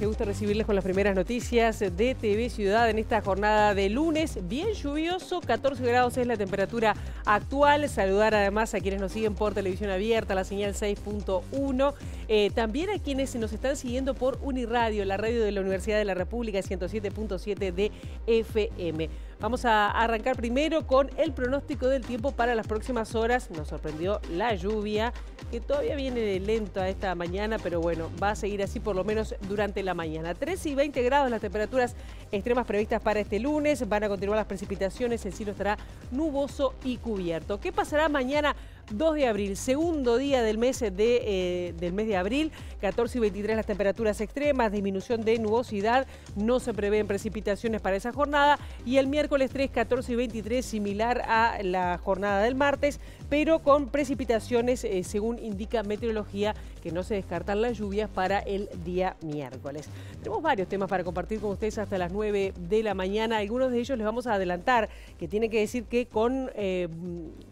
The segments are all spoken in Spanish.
Qué gusto recibirles con las primeras noticias de TV Ciudad en esta jornada de lunes. Bien lluvioso, 14 grados es la temperatura actual. Saludar además a quienes nos siguen por televisión abierta, la señal 6.1. Eh, también a quienes nos están siguiendo por Uniradio, la radio de la Universidad de la República 107.7 de FM. Vamos a arrancar primero con el pronóstico del tiempo para las próximas horas. Nos sorprendió la lluvia, que todavía viene lento a esta mañana, pero bueno, va a seguir así por lo menos durante la mañana. 3 y 20 grados las temperaturas extremas previstas para este lunes. Van a continuar las precipitaciones, el cielo estará nuboso y cubierto. ¿Qué pasará mañana? 2 de abril, segundo día del mes de, eh, del mes de abril, 14 y 23 las temperaturas extremas, disminución de nubosidad, no se prevén precipitaciones para esa jornada y el miércoles 3, 14 y 23 similar a la jornada del martes, pero con precipitaciones, eh, según indica meteorología, que no se descartan las lluvias para el día miércoles. Tenemos varios temas para compartir con ustedes hasta las 9 de la mañana. Algunos de ellos les vamos a adelantar, que tiene que decir que con, eh,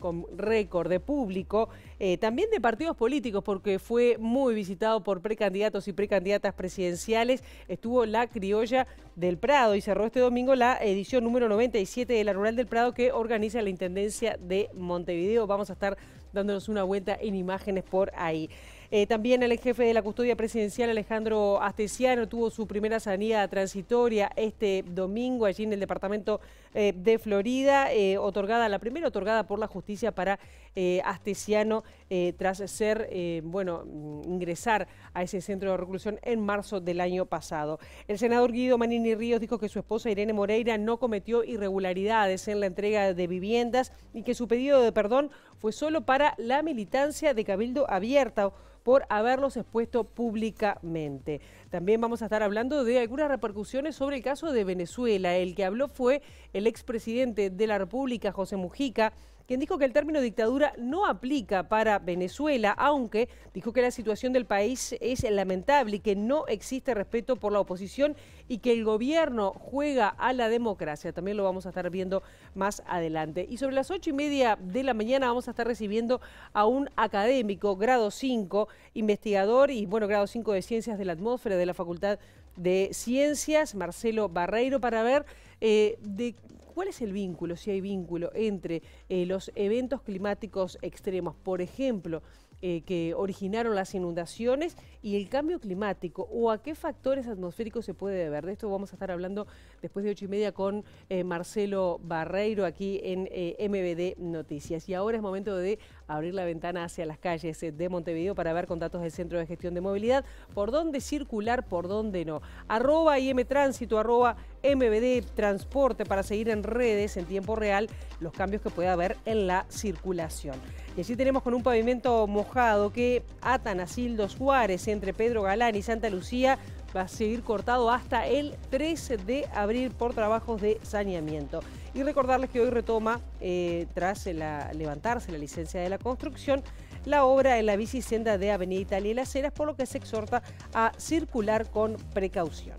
con récord de público, eh, también de partidos políticos, porque fue muy visitado por precandidatos y precandidatas presidenciales, estuvo la criolla del Prado y cerró este domingo la edición número 97 de la Rural del Prado que organiza la Intendencia de Montevideo. Vamos a estar dándonos una vuelta en imágenes por ahí. Eh, también el jefe de la custodia presidencial, Alejandro Astesiano, tuvo su primera sanidad transitoria este domingo allí en el departamento eh, de Florida, eh, otorgada, la primera otorgada por la justicia para Astesiano tras ser, bueno, mm, ingresar a ese centro de reclusión en marzo del año pasado. El senador Guido Manini Ríos dijo que su esposa Irene Moreira no cometió irregularidades en la entrega de viviendas y que su pedido de perdón fue solo para la militancia de Cabildo Abierta por haberlos expuesto públicamente. También vamos a estar hablando de algunas repercusiones sobre el caso de Venezuela. El que habló fue el expresidente de la República, José Mujica, quien dijo que el término dictadura no aplica para Venezuela, aunque dijo que la situación del país es lamentable y que no existe respeto por la oposición y que el gobierno juega a la democracia. También lo vamos a estar viendo más adelante. Y sobre las ocho y media de la mañana vamos a estar recibiendo a un académico, grado 5, investigador y, bueno, grado 5 de Ciencias de la Atmósfera de la Facultad de Ciencias, Marcelo Barreiro, para ver eh, de ¿Cuál es el vínculo, si hay vínculo, entre eh, los eventos climáticos extremos, por ejemplo, eh, que originaron las inundaciones y el cambio climático o a qué factores atmosféricos se puede deber. De esto vamos a estar hablando después de ocho y media con eh, Marcelo Barreiro aquí en MBD Noticias. Y ahora es momento de abrir la ventana hacia las calles eh, de Montevideo para ver con datos del Centro de Gestión de Movilidad por dónde circular, por dónde no. Arroba IM Tránsito, arroba MBD Transporte para seguir en redes en tiempo real los cambios que pueda haber en la circulación. Y allí tenemos con un pavimento mojado que atan a entre Pedro Galán y Santa Lucía va a seguir cortado hasta el 13 de abril por trabajos de saneamiento. Y recordarles que hoy retoma, eh, tras levantarse la licencia de la construcción, la obra en la bicicenda de Avenida Italia y Las Heras, por lo que se exhorta a circular con precaución.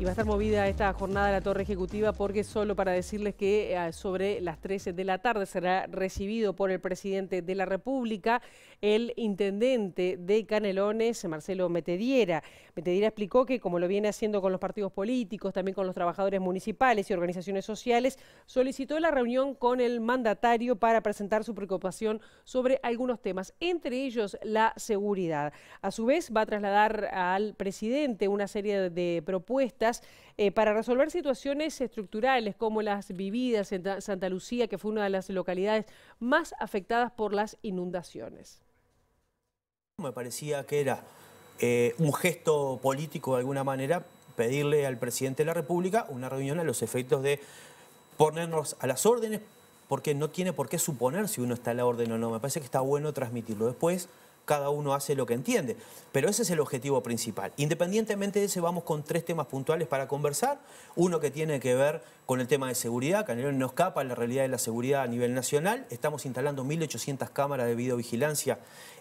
Y va a estar movida esta jornada de la Torre Ejecutiva porque solo para decirles que eh, sobre las 13 de la tarde será recibido por el presidente de la República el intendente de Canelones, Marcelo Metediera. Metediera explicó que, como lo viene haciendo con los partidos políticos, también con los trabajadores municipales y organizaciones sociales, solicitó la reunión con el mandatario para presentar su preocupación sobre algunos temas, entre ellos la seguridad. A su vez, va a trasladar al presidente una serie de propuestas eh, para resolver situaciones estructurales como las vividas en Santa Lucía, que fue una de las localidades más afectadas por las inundaciones. Me parecía que era eh, un gesto político de alguna manera pedirle al presidente de la República una reunión a los efectos de ponernos a las órdenes, porque no tiene por qué suponer si uno está a la orden o no. Me parece que está bueno transmitirlo. Después, cada uno hace lo que entiende. Pero ese es el objetivo principal. Independientemente de ese, vamos con tres temas puntuales para conversar. Uno que tiene que ver con el tema de seguridad. Canelón no escapa la realidad de la seguridad a nivel nacional. Estamos instalando 1.800 cámaras de videovigilancia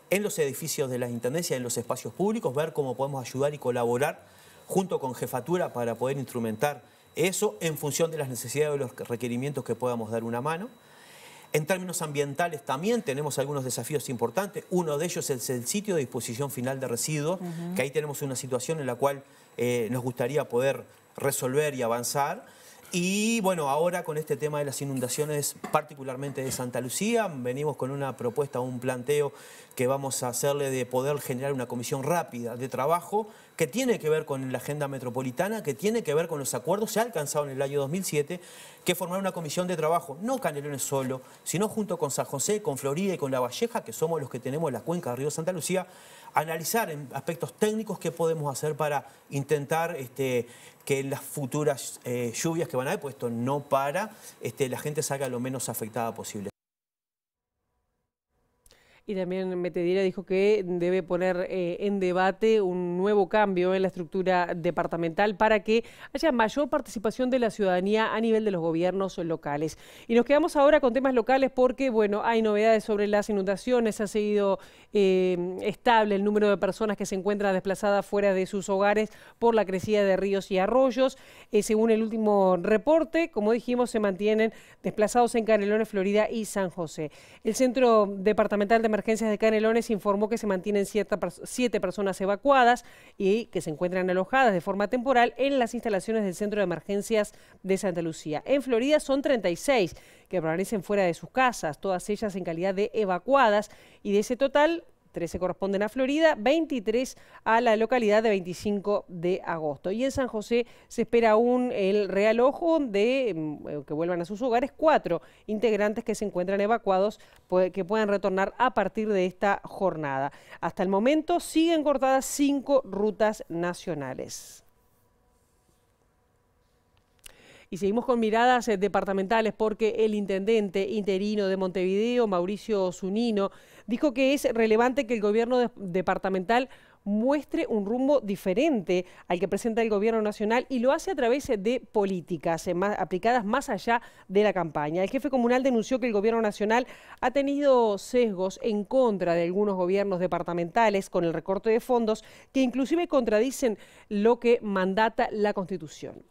en los edificios de las intendencias, en los espacios públicos, ver cómo podemos ayudar y colaborar junto con jefatura para poder instrumentar eso en función de las necesidades o los requerimientos que podamos dar una mano. En términos ambientales también tenemos algunos desafíos importantes. Uno de ellos es el sitio de disposición final de residuos, que ahí tenemos una situación en la cual eh, nos gustaría poder resolver y avanzar. Y bueno, ahora con este tema de las inundaciones, particularmente de Santa Lucía, venimos con una propuesta, un planteo que vamos a hacerle de poder generar una comisión rápida de trabajo que tiene que ver con la agenda metropolitana, que tiene que ver con los acuerdos se ha alcanzado en el año 2007, que formar una comisión de trabajo, no Canelones solo, sino junto con San José, con Florida y con La Valleja, que somos los que tenemos la cuenca del río Santa Lucía, analizar en aspectos técnicos qué podemos hacer para intentar este, que las futuras eh, lluvias que van a haber, puesto pues no para, este, la gente salga lo menos afectada posible. Y también Metedira dijo que debe poner eh, en debate un nuevo cambio en la estructura departamental para que haya mayor participación de la ciudadanía a nivel de los gobiernos locales. Y nos quedamos ahora con temas locales porque, bueno, hay novedades sobre las inundaciones, ha seguido eh, estable el número de personas que se encuentran desplazadas fuera de sus hogares por la crecida de ríos y arroyos. Eh, según el último reporte, como dijimos, se mantienen desplazados en Canelones, Florida y San José. El Centro Departamental de emergencias de Canelones informó que se mantienen siete personas evacuadas y que se encuentran alojadas de forma temporal en las instalaciones del Centro de Emergencias de Santa Lucía. En Florida son 36 que permanecen fuera de sus casas, todas ellas en calidad de evacuadas y de ese total se corresponden a Florida, 23 a la localidad de 25 de agosto. Y en San José se espera aún el real ojo de mm, eh, que vuelvan a sus hogares cuatro integrantes que se encuentran evacuados que puedan retornar a partir de esta jornada. Hasta el momento siguen cortadas cinco rutas nacionales. Y seguimos con miradas eh, departamentales porque el intendente interino de Montevideo, Mauricio Zunino, dijo que es relevante que el gobierno departamental muestre un rumbo diferente al que presenta el gobierno nacional y lo hace a través de políticas eh, aplicadas más allá de la campaña. El jefe comunal denunció que el gobierno nacional ha tenido sesgos en contra de algunos gobiernos departamentales con el recorte de fondos que inclusive contradicen lo que mandata la Constitución.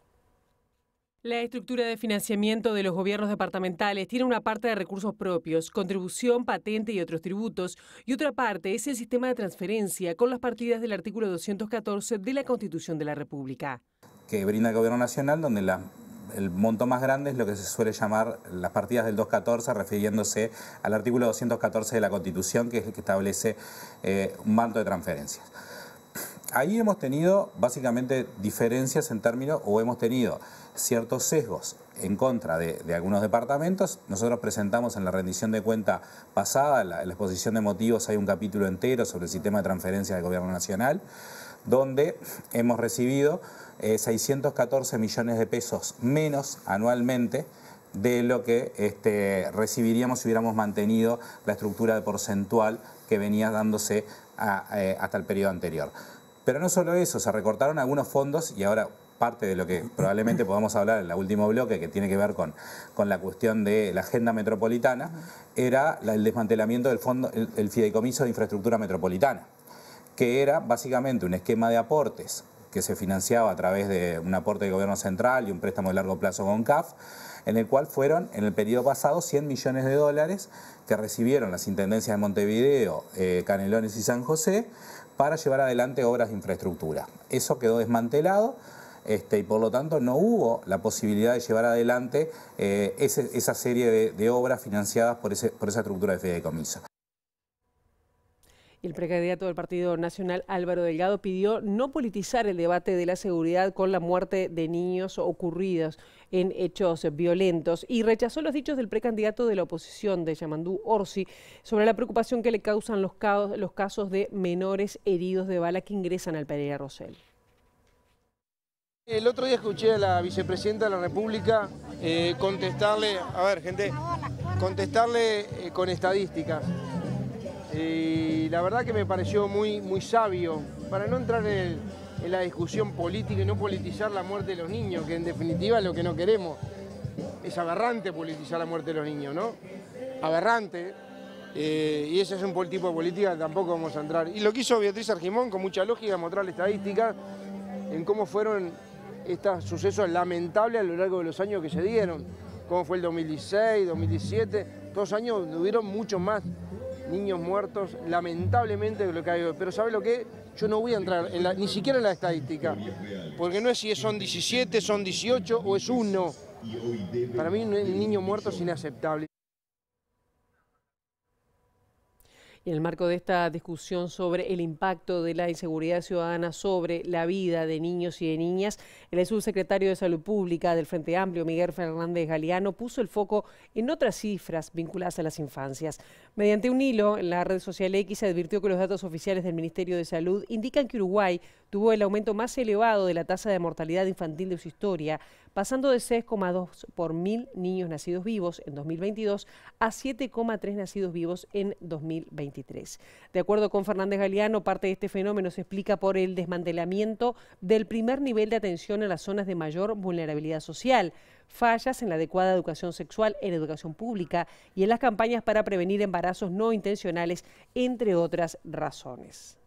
La estructura de financiamiento de los gobiernos departamentales tiene una parte de recursos propios, contribución, patente y otros tributos, y otra parte es el sistema de transferencia con las partidas del artículo 214 de la Constitución de la República. Que brinda el Gobierno Nacional, donde el monto más grande es lo que se suele llamar las partidas del 214, refiriéndose al artículo 214 de la Constitución, que es el que establece eh, un manto de transferencias ahí hemos tenido básicamente diferencias en términos, o hemos tenido ciertos sesgos en contra de, algunos departamentos. Nosotros presentamos en la rendición de cuenta pasada, en la, exposición de motivos hay un capítulo entero sobre el sistema de transferencia del Gobierno Nacional, donde hemos recibido 614 eh, millones de pesos menos anualmente de lo que este, recibiríamos si hubiéramos mantenido la estructura de porcentual que venía dándose eh, hasta el periodo anterior. Pero no solo eso, se recortaron algunos fondos y ahora parte de lo que probablemente podamos hablar en el último bloque, que tiene que ver con, la cuestión de la agenda metropolitana, era el desmantelamiento del fondo, el, fideicomiso de infraestructura metropolitana, que era básicamente un esquema de aportes que se financiaba a través de un aporte del gobierno central y un préstamo de largo plazo con CAF, en el cual fueron en el periodo pasado 100 millones de dólares que recibieron las intendencias de Montevideo, eh, Canelones y San José para llevar adelante obras de infraestructura. Eso quedó desmantelado. Este, y por lo tanto no hubo la posibilidad de llevar adelante eh, esa serie de, obras financiadas por, esa estructura de fideicomiso. Y el precandidato del Partido Nacional, Álvaro Delgado, pidió no politizar el debate de la seguridad con la muerte de niños ocurridas en hechos violentos y rechazó los dichos del precandidato de la oposición de Yamandú Orsi sobre la preocupación que le causan los, casos de menores heridos de bala que ingresan al Pereira Rosell. El otro día escuché a la vicepresidenta de la República eh, contestarle, a ver gente, contestarle eh, con estadísticas. Y la verdad que me pareció muy, muy sabio, para no entrar en es la discusión política y no politizar la muerte de los niños, que en definitiva es lo que no queremos. Es aberrante politizar la muerte de los niños, ¿no? Aberrante. Eh, y ese es un tipo de política que tampoco vamos a entrar. Y lo que hizo Beatriz Argimón, con mucha lógica, mostrar estadística en cómo fueron estos sucesos lamentables a lo largo de los años que se dieron. Cómo fue el 2016, 2017, todos los años hubieron muchos más niños muertos, lamentablemente lo que hay hoy. Pero ¿sabe lo que? Yo no voy a entrar ni siquiera en la estadística, porque no es si son 17, son 18 o es uno. Para mí un niño muerto es inaceptable. En el marco de esta discusión sobre el impacto de la inseguridad ciudadana sobre la vida de niños y de niñas, el subsecretario de Salud Pública del Frente Amplio, Miguel Fernández Galeano, puso el foco en otras cifras vinculadas a las infancias. Mediante un hilo en la red social X se advirtió que los datos oficiales del Ministerio de Salud indican que Uruguay tuvo el aumento más elevado de la tasa de mortalidad infantil de su historia, pasando de 6,2 por mil niños nacidos vivos en 2022 a 7,3 nacidos vivos en 2023. De acuerdo con Fernández Galeano, parte de este fenómeno se explica por el desmantelamiento del primer nivel de atención en las zonas de mayor vulnerabilidad social, fallas en la adecuada educación sexual en educación pública y en las campañas para prevenir embarazos no intencionales, entre otras razones.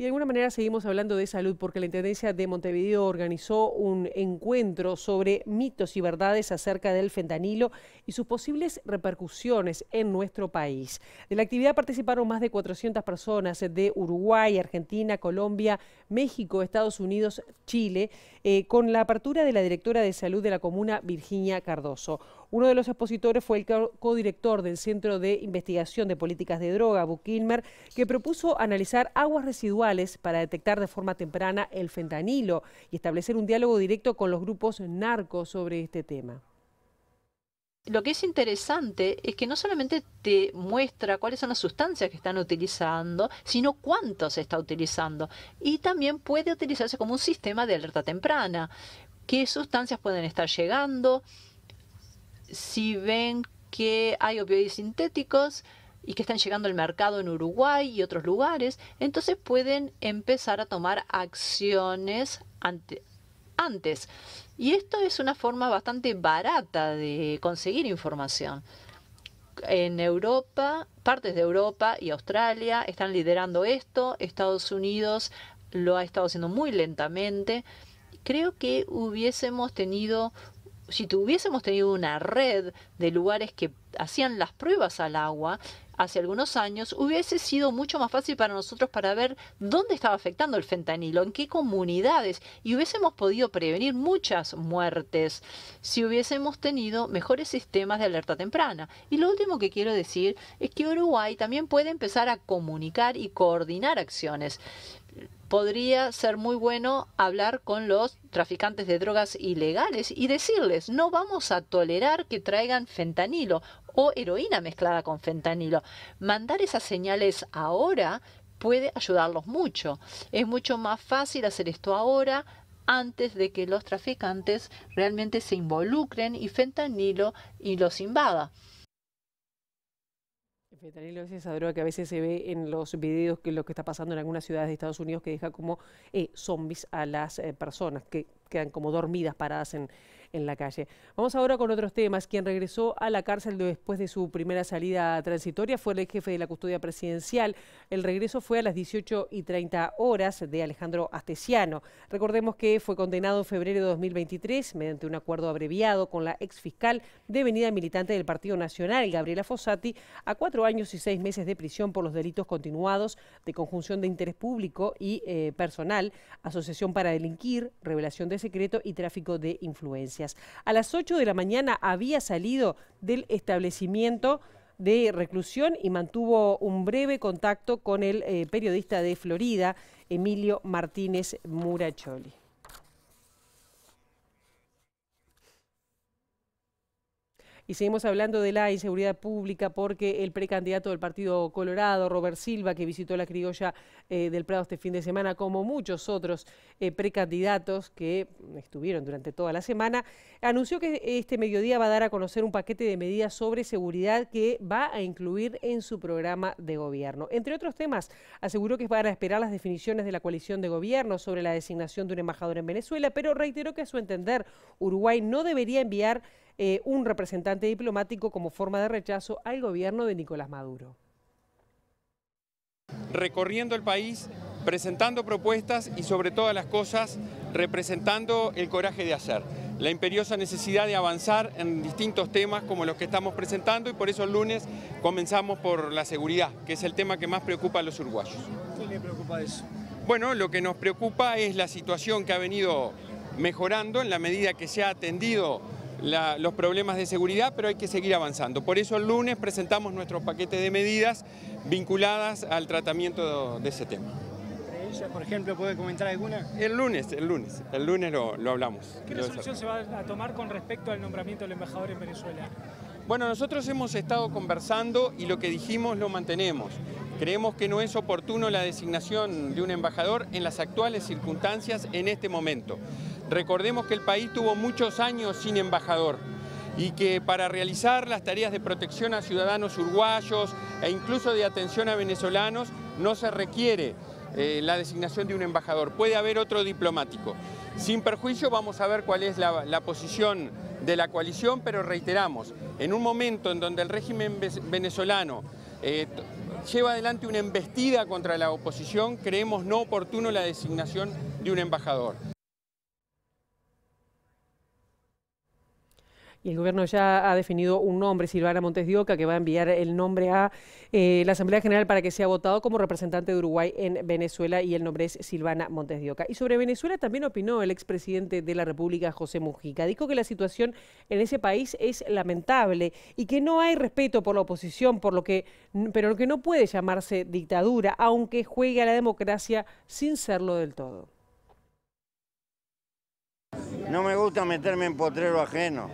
Y de alguna manera seguimos hablando de salud porque la Intendencia de Montevideo organizó un encuentro sobre mitos y verdades acerca del fentanilo y sus posibles repercusiones en nuestro país. De la actividad participaron más de 400 personas de Uruguay, Argentina, Colombia, México, Estados Unidos, Chile, eh, con la apertura de la directora de salud de la comuna, Virginia Cardoso. Uno de los expositores fue el codirector del Centro de Investigación de Políticas de Droga, Bukilmer, que propuso analizar aguas residuales para detectar de forma temprana el fentanilo y establecer un diálogo directo con los grupos narcos sobre este tema. Lo que es interesante es que no solamente te muestra cuáles son las sustancias que están utilizando, sino cuánto se está utilizando. Y también puede utilizarse como un sistema de alerta temprana. ¿Qué sustancias pueden estar llegando? si ven que hay opioides sintéticos y que están llegando al mercado en Uruguay y otros lugares, entonces pueden empezar a tomar acciones antes. Y esto es una forma bastante barata de conseguir información. En Europa, partes de Europa y Australia están liderando esto, Estados Unidos lo ha estado haciendo muy lentamente. Creo que hubiésemos tenido si tuviésemos tenido una red de lugares que hacían las pruebas al agua hace algunos años, hubiese sido mucho más fácil para nosotros para ver dónde estaba afectando el fentanilo, en qué comunidades, y hubiésemos podido prevenir muchas muertes si hubiésemos tenido mejores sistemas de alerta temprana. Y lo último que quiero decir es que Uruguay también puede empezar a comunicar y coordinar acciones podría ser muy bueno hablar con los traficantes de drogas ilegales y decirles, no vamos a tolerar que traigan fentanilo o heroína mezclada con fentanilo. Mandar esas señales ahora puede ayudarlos mucho. Es mucho más fácil hacer esto ahora antes de que los traficantes realmente se involucren y fentanilo y los invada fentanilo es esa droga que a veces se ve en los videos que lo que está pasando en algunas ciudades de Estados Unidos que deja como eh, zombies a las eh, personas que quedan como dormidas, paradas en, en la calle. Vamos ahora con otros temas. Quien regresó a la cárcel después de su primera salida transitoria fue el jefe de la custodia presidencial. El regreso fue a las 18 y 30 horas de Alejandro Astesiano. Recordemos que fue condenado en febrero de 2023 mediante un acuerdo abreviado con la ex exfiscal devenida militante del Partido Nacional, Gabriela Fossati, a cuatro años y seis meses de prisión por los delitos continuados de conjunción de interés público y eh, personal, asociación para delinquir, revelación de secreto y tráfico de influencia. A las 8 de la mañana había salido del establecimiento de reclusión y mantuvo un breve contacto con el eh, periodista de Florida, Emilio Martínez Muracholi. Y seguimos hablando de la inseguridad pública porque el precandidato del Partido Colorado, Robert Silva, que visitó la criolla eh, del Prado este fin de semana, como muchos otros eh, precandidatos que estuvieron durante toda la semana, anunció que este mediodía va a dar a conocer un paquete de medidas sobre seguridad que va a incluir en su programa de gobierno. Entre otros temas, aseguró que van a esperar las definiciones de la coalición de gobierno sobre la designación de un embajador en Venezuela, pero reiteró que a su entender Uruguay no debería enviar eh, un representante diplomático como forma de rechazo al gobierno de Nicolás Maduro. Recorriendo el país, presentando propuestas y sobre todas las cosas, representando el coraje de hacer la imperiosa necesidad de avanzar en distintos temas como los que estamos presentando y por eso el lunes comenzamos por la seguridad, que es el tema que más preocupa a los uruguayos. ¿Qué le preocupa eso? Bueno, lo que nos preocupa es la situación que ha venido mejorando en la medida que se ha atendido los problemas de seguridad, pero hay que seguir avanzando. Por eso el lunes presentamos nuestro paquete de medidas vinculadas al tratamiento de, ese tema. por ejemplo, puede comentar alguna? El lunes, el lunes, el lunes lo, lo hablamos. ¿Qué resolución se va a tomar con respecto al nombramiento del embajador en Venezuela? Bueno, nosotros hemos estado conversando y lo que dijimos lo mantenemos. Creemos que no es oportuno la designación de un embajador en las actuales circunstancias en este momento. Recordemos que el país tuvo muchos años sin embajador y que para realizar las tareas de protección a ciudadanos uruguayos e incluso de atención a venezolanos no se requiere eh, la designación de un embajador, puede haber otro diplomático. Sin perjuicio vamos a ver cuál es la, posición de la coalición, pero reiteramos, en un momento en donde el régimen venezolano eh, lleva adelante una embestida contra la oposición, creemos no oportuno la designación de un embajador. Y el gobierno ya ha definido un nombre, Silvana Montesdioca, que va a enviar el nombre a eh, la Asamblea General para que sea votado como representante de Uruguay en Venezuela y el nombre es Silvana Montesdioca. Y sobre Venezuela también opinó el expresidente de la República, José Mujica. Dijo que la situación en ese país es lamentable y que no hay respeto por la oposición, por lo que, pero lo que no puede llamarse dictadura, aunque juegue a la democracia sin serlo del todo. No me gusta meterme en potrero ajeno.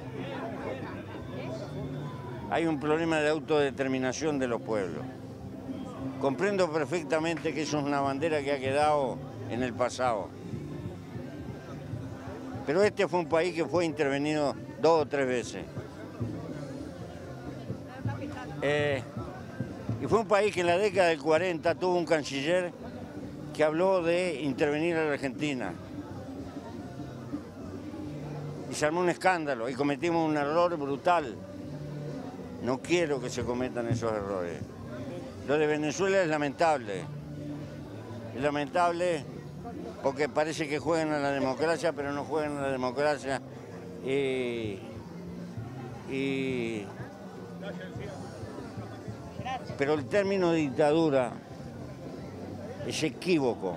Hay un problema de autodeterminación de los pueblos. Comprendo perfectamente que eso es una bandera que ha quedado en el pasado. Pero este fue un país que fue intervenido dos o tres veces. Eh, y fue un país que en la década del 40 tuvo un canciller que habló de intervenir a la Argentina se armó un escándalo y cometimos un error brutal. No quiero que se cometan esos errores. Lo de Venezuela es lamentable. Es lamentable porque parece que juegan a la democracia, pero no juegan a la democracia. Y, pero el término dictadura es equívoco.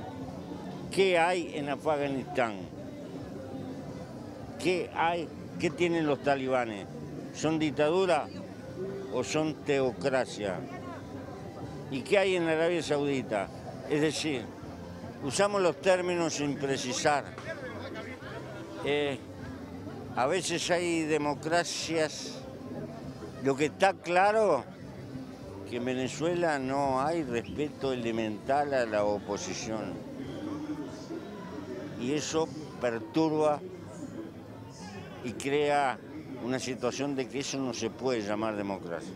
¿Qué hay en Afganistán? ¿Qué hay? ¿Qué tienen los talibanes? ¿Son dictadura o son teocracia? ¿Y qué hay en Arabia Saudita? Es decir, usamos los términos sin precisar. Eh, a veces hay democracias. Lo que está claro que en Venezuela no hay respeto elemental a la oposición. Y eso perturba y crea una situación de que eso no se puede llamar democracia.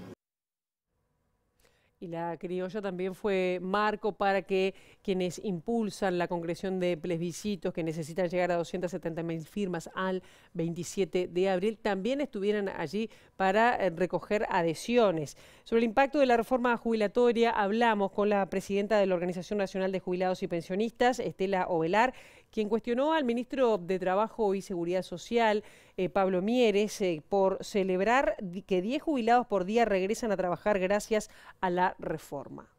Y la criolla también fue marco para que quienes impulsan la concreción de plebiscitos que necesitan llegar a 270.000 firmas al 27 de abril, también estuvieran allí para eh, recoger adhesiones. Sobre el impacto de la reforma jubilatoria hablamos con la presidenta de la Organización Nacional de Jubilados y Pensionistas, Estela Ovelar, quien cuestionó al ministro de Trabajo y Seguridad Social, eh, Pablo Mieres, eh, por celebrar que 10 jubilados por día regresan a trabajar gracias a la reforma.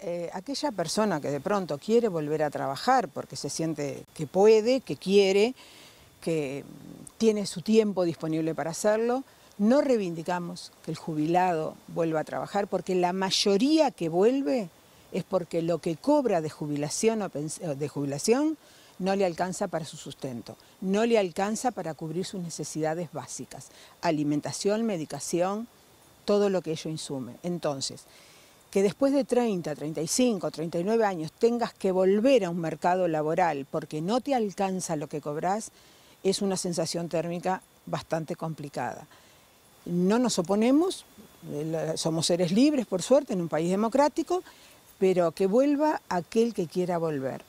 Eh, aquella persona que de pronto quiere volver a trabajar porque se siente que puede, que quiere, que tiene su tiempo disponible para hacerlo, no reivindicamos que el jubilado vuelva a trabajar porque la mayoría que vuelve es porque lo que cobra de jubilación, eh, de jubilación no le alcanza para su sustento, no le alcanza para cubrir sus necesidades básicas, alimentación, medicación, todo lo que ello insume. Entonces, que después de 30, 35, 39 años tengas que volver a un mercado laboral porque no te alcanza lo que cobras, es una sensación térmica bastante complicada. No nos oponemos, eh, somos seres libres, por suerte, en un país democrático, pero que vuelva aquel que quiera volver.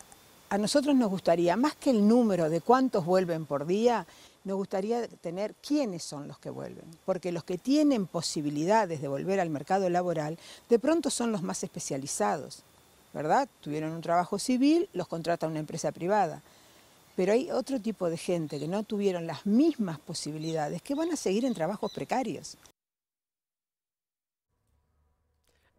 A nosotros nos gustaría, más que el número de cuántos vuelven por día, me gustaría tener quiénes son los que vuelven, porque los que tienen posibilidades de volver al mercado laboral, de pronto son los más especializados, ¿verdad? Tuvieron un trabajo civil, los contrata una empresa privada. Pero hay otro tipo de gente que no tuvieron las mismas posibilidades que van a seguir en trabajos precarios.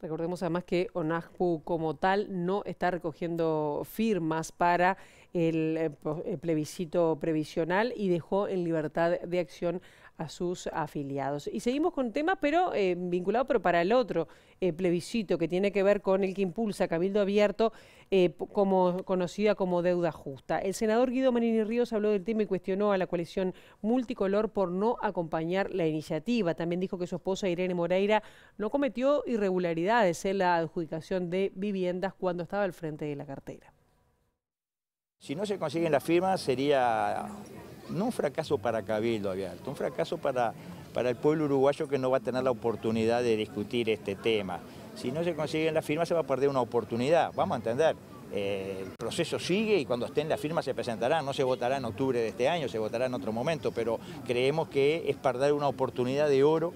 Recordemos además que ONAJPU como tal no está recogiendo firmas para el, eh, eh, plebiscito previsional y dejó en libertad de acción a sus afiliados. Y seguimos con temas pero eh, vinculado pero para el otro eh, plebiscito que tiene que ver con el que impulsa Cabildo Abierto, eh, como, conocida como deuda justa. El senador Guido Manini Ríos habló del tema y cuestionó a la coalición multicolor por no acompañar la iniciativa. También dijo que su esposa Irene Moreira no cometió irregularidades en la adjudicación de viviendas cuando estaba al frente de la cartera. Si no se consiguen las firmas sería no un fracaso para Cabildo Abierto, un fracaso para, para el pueblo uruguayo que no va a tener la oportunidad de discutir este tema. Si no se consiguen la firma se va a perder una oportunidad, vamos a entender. Eh, el proceso sigue y cuando estén las firmas se presentará, no se votará en octubre de este año, se votará en otro momento, pero creemos que es para dar una oportunidad de oro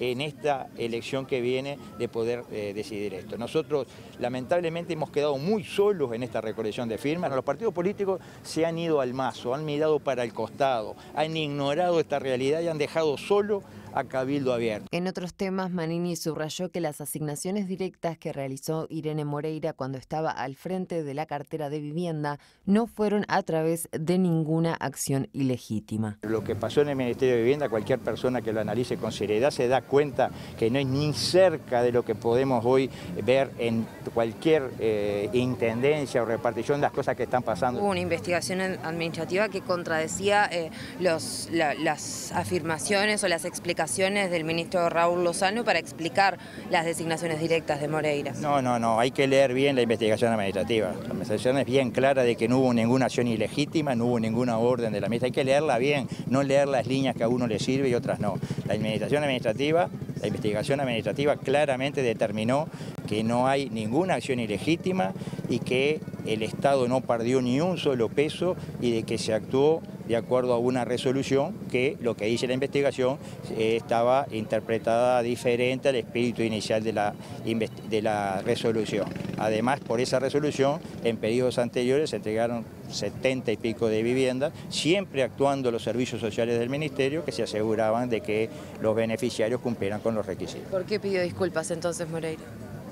en esta elección que viene de poder eh, decidir esto. Nosotros lamentablemente hemos quedado muy solos en esta recolección de firmas. Los partidos políticos se han ido al mazo, han mirado para el costado, han ignorado esta realidad y han dejado solo cabildo abierto. En otros temas, Manini subrayó que las asignaciones directas que realizó Irene Moreira cuando estaba al frente de la cartera de vivienda no fueron a través de ninguna acción ilegítima. Lo que pasó en el Ministerio de Vivienda, cualquier persona que lo analice con seriedad se da cuenta que no es ni cerca de lo que podemos hoy ver en cualquier eh, intendencia o repartición las cosas que están pasando. Hubo una investigación administrativa que contradecía eh, los, las afirmaciones o las explicaciones del ministro Raúl Lozano para explicar las designaciones directas de Moreira. No, no, no, hay que leer bien la investigación administrativa. La investigación es bien clara de que no hubo ninguna acción ilegítima, no hubo ninguna orden de la mesa. Hay que leerla bien, no leer las líneas que a uno le sirve y otras no. La administrativa, la investigación administrativa claramente determinó que no hay ninguna acción ilegítima y que el Estado no perdió ni un solo peso y de que se actuó de acuerdo a una resolución que lo que dice la investigación eh, estaba interpretada diferente al espíritu inicial de la, resolución. Además, por esa resolución, en periodos anteriores se entregaron setenta y pico de viviendas, siempre actuando los servicios sociales del Ministerio que se aseguraban de que los beneficiarios cumplieran con los requisitos. ¿Por qué pidió disculpas entonces Moreira?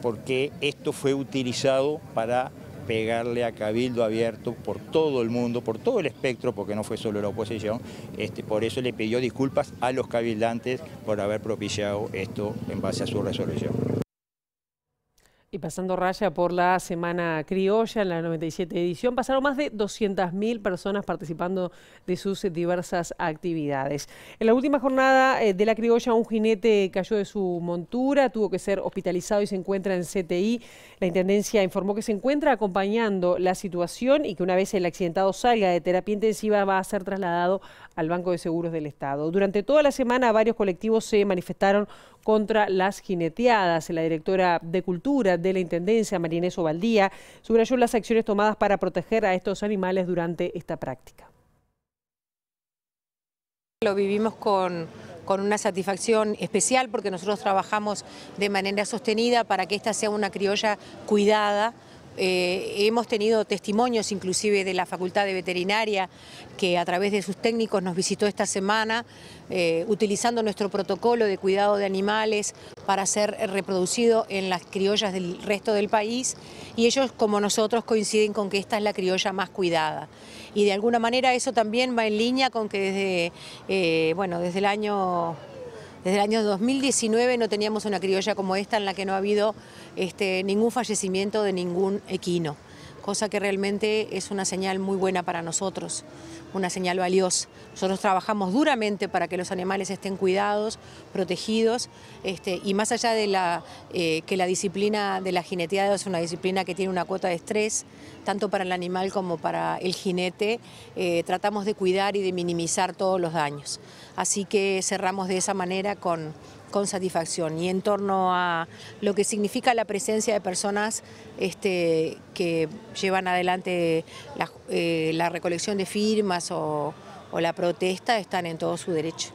Porque esto fue utilizado para pegarle a Cabildo abierto por todo el mundo, por todo el espectro, porque no fue solo la oposición. Este, por eso le pidió disculpas a los cabildantes por haber propiciado esto en base a su resolución. Y pasando raya por la Semana Criolla, en la 97 edición, pasaron más de 200.000 personas participando de sus diversas actividades. En la última jornada eh, de la Criolla, un jinete cayó de su montura, tuvo que ser hospitalizado y se encuentra en CTI. La Intendencia informó que se encuentra acompañando la situación y que una vez el accidentado salga de terapia intensiva va a ser trasladado al Banco de Seguros del Estado. Durante toda la semana varios colectivos se manifestaron contra las jineteadas. La directora de Cultura de la Intendencia, Inés Ovaldía, subrayó las acciones tomadas para proteger a estos animales durante esta práctica. Lo vivimos con, con una satisfacción especial porque nosotros trabajamos de manera sostenida para que esta sea una criolla cuidada, eh, hemos tenido testimonios inclusive de la Facultad de Veterinaria que a través de sus técnicos nos visitó esta semana eh, utilizando nuestro protocolo de cuidado de animales para ser reproducido en las criollas del resto del país y ellos como nosotros coinciden con que esta es la criolla más cuidada. Y de alguna manera eso también va en línea con que desde, eh, bueno, desde el año desde el año 2019 no teníamos una criolla como esta en la que no ha habido este, ningún fallecimiento de ningún equino, cosa que realmente es una señal muy buena para nosotros, una señal valiosa. Nosotros trabajamos duramente para que los animales estén cuidados, protegidos, este, y más allá de eh, que la disciplina de la jineteada es una disciplina que tiene una cuota de estrés, tanto para el animal como para el jinete, eh, tratamos de cuidar y de minimizar todos los daños. Así que cerramos de esa manera con, satisfacción. Y en torno a lo que significa la presencia de personas este, que llevan adelante la, eh, recolección de firmas o la protesta, están en todo su derecho.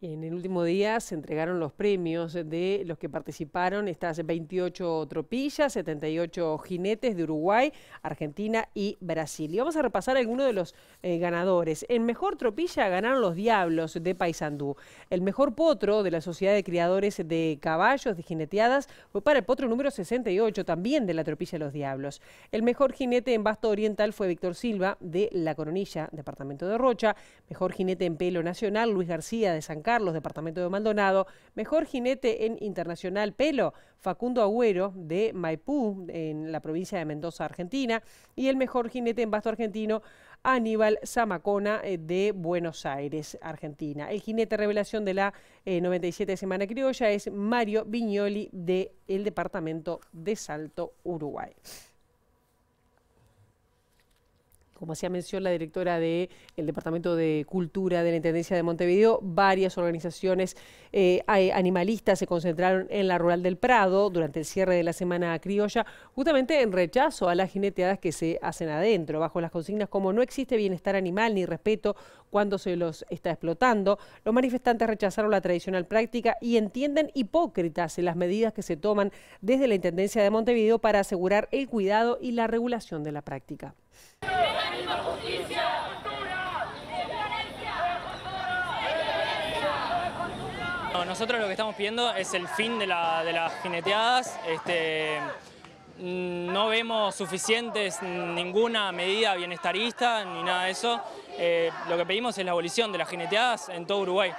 En el último día se entregaron los premios de los que participaron, estas 28 tropillas, 78 jinetes de Uruguay, Argentina y Brasil. Y vamos a repasar algunos de los eh, ganadores. En mejor tropilla ganaron los Diablos de Paysandú. El mejor potro de la Sociedad de Criadores de Caballos de Jineteadas fue para el potro número 68, también de la tropilla de los Diablos. El mejor jinete en Basto Oriental fue Víctor Silva de La Coronilla, departamento de Rocha. Mejor jinete en pelo nacional, Luis García de San Carlos Carlos, departamento de Maldonado. Mejor jinete en internacional pelo, Facundo Agüero de Maipú, en la provincia de Mendoza, Argentina. Y el mejor jinete en basto argentino, Aníbal Zamacona eh, de Buenos Aires, Argentina. El jinete revelación de la 97 eh, 97 Semana Criolla es Mario Viñoli del el Departamento de Salto, Uruguay como hacía mención la directora del Departamento de Cultura de la Intendencia de Montevideo, varias organizaciones eh, animalistas se concentraron en la Rural del Prado durante el cierre de la Semana Criolla, justamente en rechazo a las jineteadas que se hacen adentro, bajo las consignas como no existe bienestar animal ni respeto cuando se los está explotando. Los manifestantes rechazaron la tradicional práctica y entienden hipócritas las medidas que se toman desde la Intendencia de Montevideo para asegurar el cuidado y la regulación de la práctica. Nosotros lo que estamos pidiendo es el fin de, las jineteadas. Este, no vemos suficientes ninguna medida bienestarista ni nada de eso. Eh, lo que pedimos es la abolición de las jineteadas en todo Uruguay.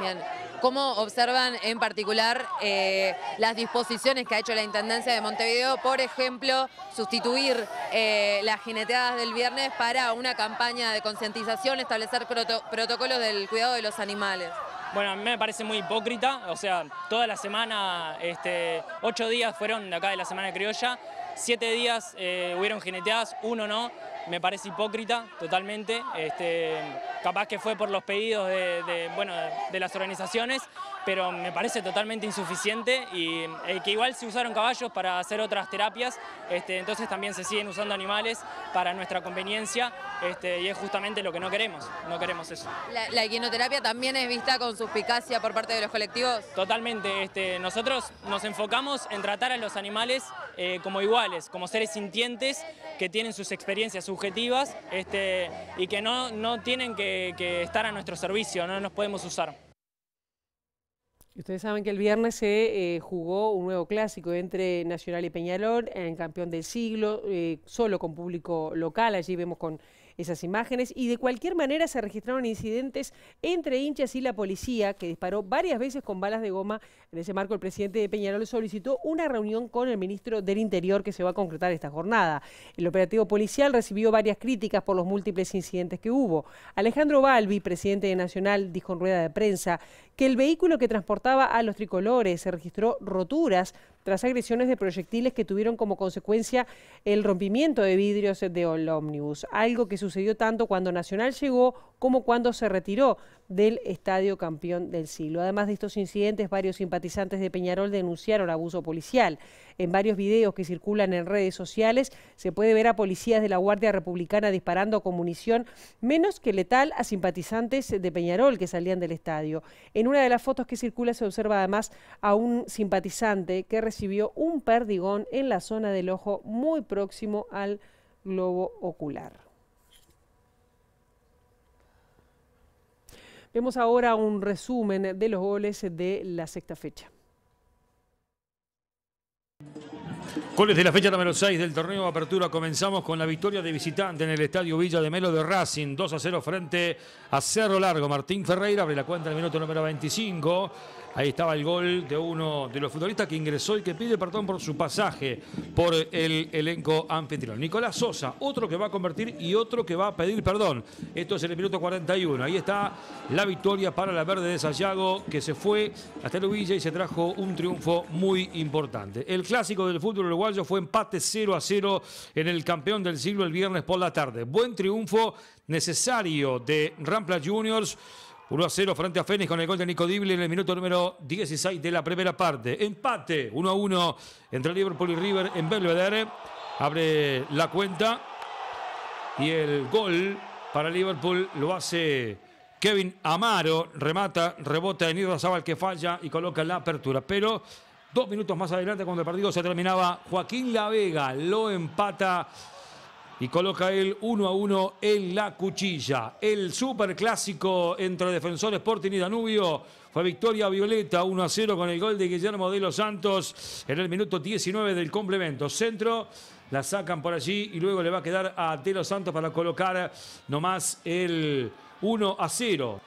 Bien. ¿Cómo observan en particular eh, las disposiciones que ha hecho la Intendencia de Montevideo? Por ejemplo, sustituir eh, las jineteadas del viernes para una campaña de concientización, establecer protocolos del cuidado de los animales. Bueno, a mí me parece muy hipócrita, o sea, toda la semana, este, ocho días fueron de acá de la Semana Criolla, siete días eh, hubieron jineteadas, uno no, me parece hipócrita totalmente. Este, capaz que fue por los pedidos de, bueno, de las organizaciones, pero me parece totalmente insuficiente y eh, que igual se usaron caballos para hacer otras terapias, este, entonces también se siguen usando animales para nuestra conveniencia este, y es justamente lo que no queremos, no queremos eso. La, la equinoterapia también es vista con suspicacia por parte de los colectivos. Totalmente, este, nosotros nos enfocamos en tratar a los animales eh, como iguales, como seres sintientes que tienen sus experiencias subjetivas este, y que no, no tienen que, estar a nuestro servicio, no nos podemos usar. Ustedes saben que el viernes se eh, jugó un nuevo clásico entre Nacional y Peñalón, en campeón del siglo, eh, solo con público local. Allí vemos con esas imágenes y de cualquier manera se registraron incidentes entre hinchas y la policía que disparó varias veces con balas de goma. En ese marco el presidente de Peñarol solicitó una reunión con el ministro del Interior que se va a concretar esta jornada. El operativo policial recibió varias críticas por los múltiples incidentes que hubo. Alejandro Balbi, presidente de Nacional, dijo en rueda de prensa que el vehículo que transportaba a los tricolores se registró roturas tras agresiones de proyectiles que tuvieron como consecuencia el rompimiento de vidrios de Olomnibus, algo que sucedió tanto cuando Nacional llegó como cuando se retiró del Estadio Campeón del Siglo. Además de estos incidentes, varios simpatizantes de Peñarol denunciaron abuso policial. En varios videos que circulan en redes sociales se puede ver a policías de la Guardia Republicana disparando con munición menos que letal a simpatizantes de Peñarol que salían del estadio. En una de las fotos que circula se observa además a un simpatizante que recibió un perdigón en la zona del ojo muy próximo al globo ocular. Vemos ahora un resumen de los goles de la sexta fecha. Thank you Goles de la fecha número 6 del torneo de Apertura. Comenzamos con la victoria de visitante en el Estadio Villa de Melo de Racing. 2 a 0 frente a Cerro Largo. Martín Ferreira abre la cuenta en el minuto número 25. Ahí estaba el gol de uno de los futbolistas que ingresó y que pide perdón por su pasaje por el elenco anfitrión. Nicolás Sosa, otro que va a convertir y otro que va a pedir perdón. Esto es en el minuto 41. Ahí está la victoria para la Verde de Sayago que se fue hasta el Villa y se trajo un triunfo muy importante. El clásico del fútbol uruguayo fue empate 0 a 0 en el campeón del siglo el viernes por la tarde. Buen triunfo necesario de Rampla Juniors. 1 a 0 frente a Fénix con el gol de Nico Dible en el minuto número 16 de la primera parte. Empate 1 a 1 entre Liverpool y River en Belvedere. Abre la cuenta y el gol para Liverpool lo hace Kevin Amaro. Remata, rebota en zabal que falla y coloca la apertura. Pero Dos minutos más adelante, cuando el partido se terminaba, Joaquín La Vega lo empata y coloca el 1 a 1 en la cuchilla. El superclásico entre Defensor Sporting y Danubio fue victoria violeta 1 a 0 con el gol de Guillermo de los Santos en el minuto 19 del complemento. Centro la sacan por allí y luego le va a quedar a de los Santos para colocar nomás el 1 a 0.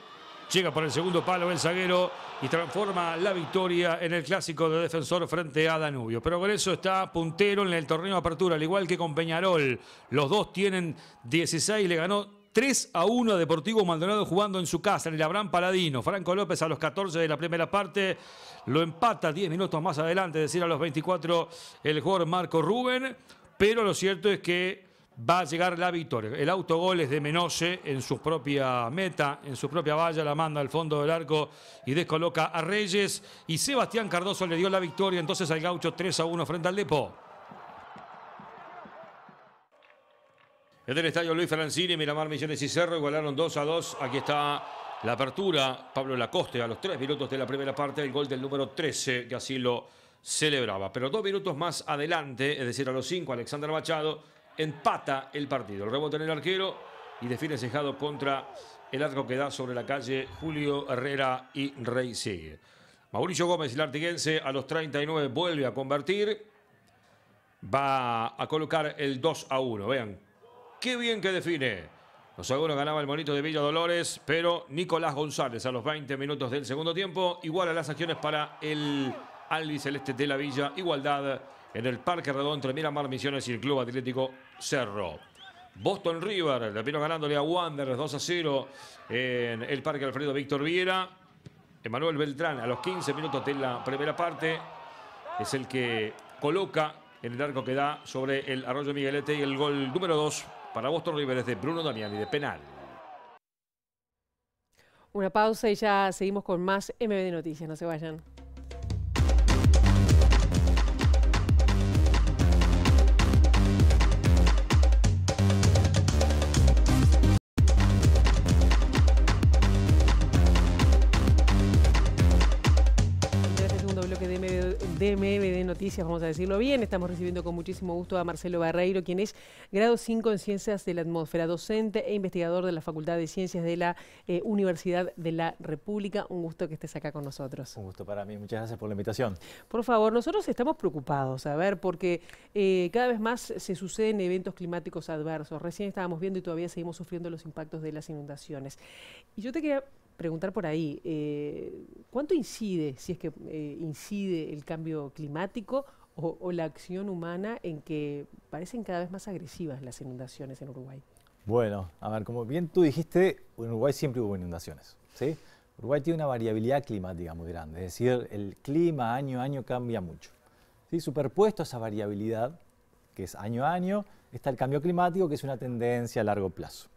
Llega por el segundo palo el zaguero y transforma la victoria en el clásico de defensor frente a Danubio. Pero con eso está puntero en el torneo de apertura, al igual que con Peñarol. Los dos tienen 16, le ganó 3 a 1 a Deportivo Maldonado jugando en su casa, en el Abraham Paladino. Franco López a los 14 de la primera parte lo empata 10 minutos más adelante, es decir, a los 24 el jugador Marco Rubén. Pero lo cierto es que va a llegar la victoria. El autogol es de Menoche en su propia meta, en su propia valla, la manda al fondo del arco y descoloca a Reyes. Y Sebastián Cardoso le dio la victoria entonces al gaucho 3 a 1 frente al Depo. En el estadio Luis Francini, Miramar Millones y Cerro igualaron 2 a 2. Aquí está la apertura. Pablo Lacoste a los 3 minutos de la primera parte, el gol del número 13, que así lo celebraba. Pero dos minutos más adelante, es decir, a los 5, Alexander Machado empata el partido. El rebote en el arquero y define cejado contra el arco que da sobre la calle Julio Herrera y Rey Sigue. Mauricio Gómez, el artiguense, a los 39 vuelve a convertir. Va a colocar el 2 a 1. Vean, qué bien que define. Los algunos ganaba el monito de Villa Dolores, pero Nicolás González a los 20 minutos del segundo tiempo. Igual a las acciones para el Albiceleste de la Villa. Igualdad en el Parque Redondo entre Miramar Misiones y el Club Atlético cerro Boston River, la vino ganándole a Wanderers 2 a 0 en el Parque Alfredo Víctor Viera. Emanuel Beltrán a los 15 minutos de la primera parte es el que coloca en el arco que da sobre el Arroyo Miguelete y el gol número 2 para Boston River es de Bruno y de penal. Una pausa y ya seguimos con más MB de Noticias. No se vayan. de Noticias, vamos a decirlo bien. Estamos recibiendo con muchísimo gusto a Marcelo Barreiro, quien es grado 5 en Ciencias de la Atmósfera, docente e investigador de la Facultad de Ciencias de la eh, Universidad de la República. Un gusto que estés acá con nosotros. Un gusto para mí, muchas gracias por la invitación. Por favor, nosotros estamos preocupados, a ver, porque eh, cada vez más se suceden eventos climáticos adversos. Recién estábamos viendo y todavía seguimos sufriendo los impactos de las inundaciones. Y yo te quería preguntar por ahí, eh, ¿cuánto incide, si es que eh, incide el cambio climático o, o, la acción humana en que parecen cada vez más agresivas las inundaciones en Uruguay? Bueno, a ver, como bien tú dijiste, en Uruguay siempre hubo inundaciones, ¿sí? Uruguay tiene una variabilidad climática muy grande, es decir, el clima año a año cambia mucho. ¿sí? Superpuesto a esa variabilidad, que es año a año, está el cambio climático, que es una tendencia a largo plazo.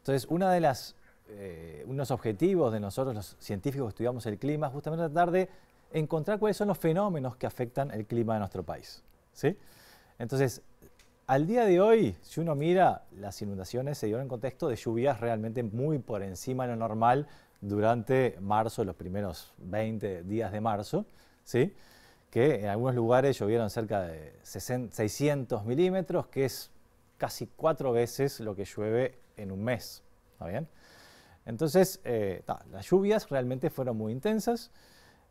Entonces, una de las eh, unos objetivos de nosotros los científicos que estudiamos el clima, justamente tratar de encontrar cuáles son los fenómenos que afectan el clima de nuestro país. ¿sí? Entonces, al día de hoy, si uno mira, las inundaciones se dieron en contexto de lluvias realmente muy por encima de lo normal durante marzo, los primeros 20 días de marzo, ¿sí? que en algunos lugares llovieron cerca de 600 milímetros, que es casi cuatro veces lo que llueve en un mes. ¿Está bien? Entonces, eh, las lluvias realmente fueron muy intensas.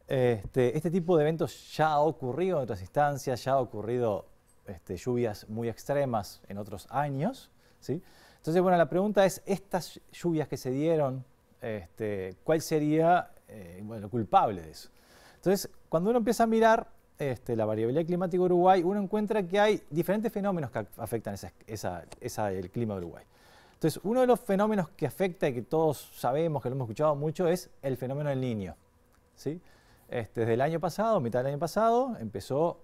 Este, este, tipo de eventos ya ha ocurrido en otras instancias, ya ha ocurrido este, lluvias muy extremas en otros años. ¿sí? Entonces, bueno, la pregunta es, estas lluvias que se dieron, este, ¿cuál sería lo eh, culpable de eso? Entonces, cuando uno empieza a mirar la variabilidad climática de Uruguay, uno encuentra que hay diferentes fenómenos que afectan el clima de Uruguay. Entonces, uno de los fenómenos que afecta y que todos sabemos, que lo hemos escuchado mucho, es el fenómeno del niño. ¿sí? Este, desde el año pasado, mitad del año pasado, empezó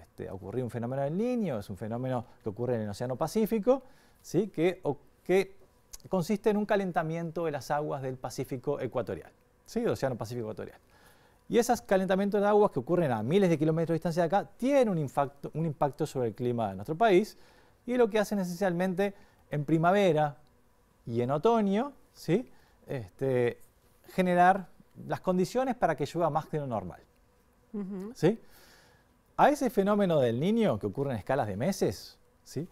este, a, ocurrir un fenómeno del niño, es un fenómeno que ocurre en el Océano Pacífico, ¿sí? que, consiste en un calentamiento de las aguas del Pacífico ecuatorial, ¿sí? del Océano Pacífico ecuatorial. Y esos calentamientos de aguas que ocurren a miles de kilómetros de distancia de acá tienen un impacto, un impacto sobre el clima de nuestro país y lo que hacen esencialmente en primavera y en otoño, ¿sí? Este, generar las condiciones para que llueva más que lo normal. ¿sí? A ese fenómeno del niño que ocurre en escalas de meses, ¿sí?